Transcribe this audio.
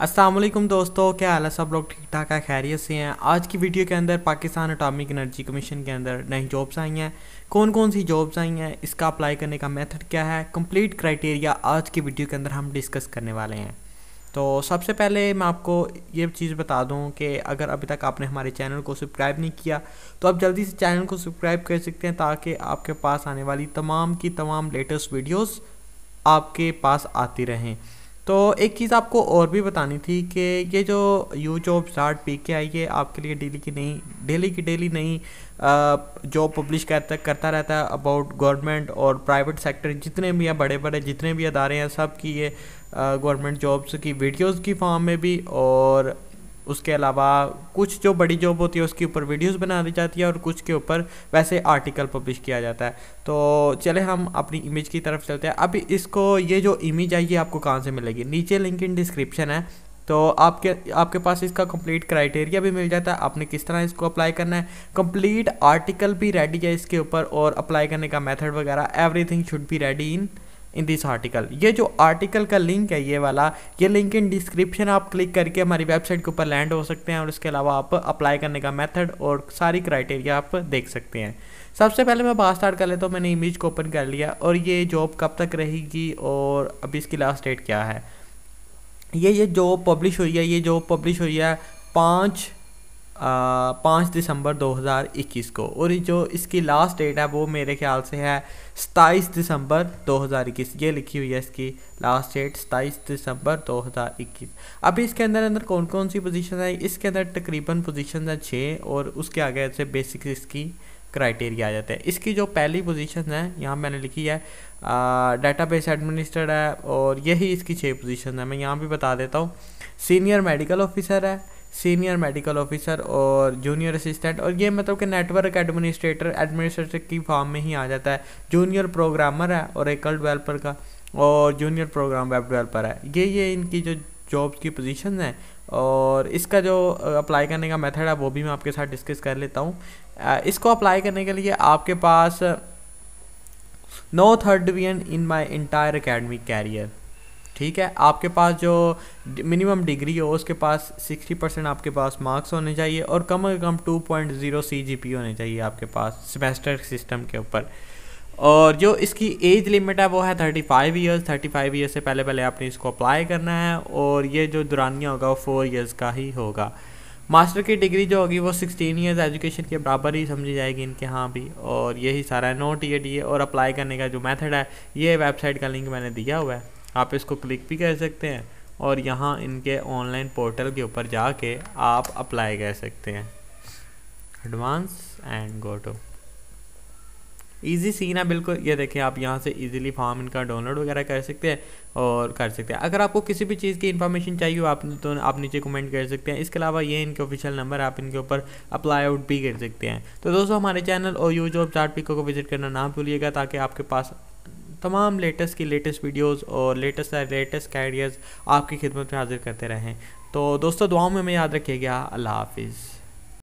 असलम दोस्तों क्या हाल है सब लोग ठीक ठाक है खैरियत से हैं आज की वीडियो के अंदर पाकिस्तान अटामिक एनर्जी कमीशन के अंदर नई जॉब्स आई हैं कौन कौन सी जॉब्स आई हैं इसका अप्लाई करने का मेथड क्या है कंप्लीट क्राइटेरिया आज की वीडियो के अंदर हम डिस्कस करने वाले हैं तो सबसे पहले मैं आपको ये चीज़ बता दूँ कि अगर अभी तक आपने हमारे चैनल को सब्सक्राइब नहीं किया तो आप जल्दी से चैनल को सब्सक्राइब कर सकते हैं ताकि आपके पास आने वाली तमाम की तमाम लेटेस्ट वीडियोज़ आपके पास आती रहें तो एक चीज़ आपको और भी बतानी थी कि ये जो यू जॉब स्टार्ट पी के आई ये आपके लिए डेली की नहीं डेली की डेली नहीं जॉब पब्लिश करता करता रहता है अबाउट गवर्नमेंट और प्राइवेट सेक्टर जितने भी हैं बड़े बड़े जितने भी अदारे हैं सब की ये गवर्नमेंट जॉब्स की वीडियोस की फॉर्म में भी और उसके अलावा कुछ जो बड़ी जॉब होती है उसके ऊपर वीडियोस बना दी जाती है और कुछ के ऊपर वैसे आर्टिकल पब्लिश किया जाता है तो चले हम अपनी इमेज की तरफ चलते हैं अभी इसको ये जो इमेज आई है आपको कहाँ से मिलेगी नीचे लिंक इन डिस्क्रिप्शन है तो आपके आपके पास इसका कंप्लीट क्राइटेरिया भी मिल जाता है आपने किस तरह इसको अप्लाई करना है कंप्लीट आर्टिकल भी रेडी है इसके ऊपर और अप्लाई करने का मेथड वगैरह everything should be ready in in this article ये जो आर्टिकल का लिंक है ये वाला ये लिंक इन डिस्क्रिप्शन आप क्लिक करके हमारी वेबसाइट के ऊपर लैंड हो सकते हैं और इसके अलावा आप अप्लाई करने का मेथड और सारी क्राइटेरिया आप देख सकते हैं सबसे पहले मैं बात स्टार्ट कर लेता हूँ मैंने इमेज को ओपन कर लिया और ये जॉब कब तक रहेगी और अभी इसकी लास्ट डेट क्या है ये ये जॉब पब्लिश हुई है ये जॉब पब्लिश हुई है पाँच पाँच दिसंबर 2021 को और जो इसकी लास्ट डेट है वो मेरे ख्याल से है सताईस दिसंबर 2021 ये लिखी हुई है इसकी लास्ट डेट सताईस दिसंबर 2021 अभी इसके अंदर अंदर कौन कौन सी पोजीशन है इसके अंदर तकरीबन पोजीशन है छः और उसके आगे से बेसिक इसकी क्राइटेरिया आ जाते हैं इसकी जो पहली पोजीशन है यहाँ मैंने लिखी है डाटा बेस एडमिनिस्ट्रेटर है और यही इसकी छः पोजीशन है मैं यहाँ भी बता देता हूँ सीनियर मेडिकल ऑफिसर है सीनियर मेडिकल ऑफिसर और जूनियर असिस्टेंट और ये मतलब कि नेटवर्क एडमिनिस्ट्रेटर एडमिनिस्ट्रेटर की फॉर्म में ही आ जाता है जूनियर प्रोग्रामर है और एकल डेवलपर का और जूनियर प्रोग्राम वेब डेवलपर है ये ये इनकी जो जॉब्स की पोजीशन है और इसका जो अप्लाई करने का मेथड है वो भी मैं आपके साथ डिस्कस कर लेता हूँ इसको अप्लाई करने के लिए आपके पास no third division in my entire academic career ठीक है आपके पास जो मिनिमम डिग्री हो उसके पास 60 परसेंट आपके पास मार्क्स होने चाहिए और कम से कम 2.0 पॉइंट होने चाहिए आपके पास सेमेस्टर सिस्टम के ऊपर और जो इसकी एज लिमिट है वो है 35 इयर्स 35 इयर्स से पहले पहले आपने इसको अप्लाई करना है और ये जो दुरानिया होगा वो फोर ईयर्स का ही होगा मास्टर की डिग्री जो होगी वो 16 इयर्स एजुकेशन के बराबर ही समझी जाएगी इनके यहाँ भी और यही सारा है नोट ये डी और अप्लाई करने का जो मेथड है ये वेबसाइट का लिंक मैंने दिया हुआ है आप इसको क्लिक भी कर सकते हैं और यहाँ इनके ऑनलाइन पोर्टल के ऊपर जाके आप अप्लाई कर सकते हैं advance and go to easy scene है बिल्कुल ये देखें आप यहाँ से इजीली फॉर्म इनका डाउनलोड वगैरह कर सकते हैं और कर सकते हैं अगर आपको किसी भी चीज़ की इन्फॉर्मेशन चाहिए आप तो आप नीचे कमेंट कर सकते हैं इसके अलावा ये इनके ऑफिशियल नंबर आप इनके ऊपर अप्लाई आउट भी कर सकते हैं तो दोस्तों हमारे चैनल और यू जॉब चार्ट पिको को विजिट करना ना भूलिएगा ताकि आपके पास तमाम लेटेस्ट की लेटेस्ट वीडियोस और लेटेस्ट लेटेस्ट आइडियाज़ आपकी खिदमत में हाजिर करते रहें तो दोस्तों दुआओं में हमें याद रखिएगा अल्लाह हाफिज़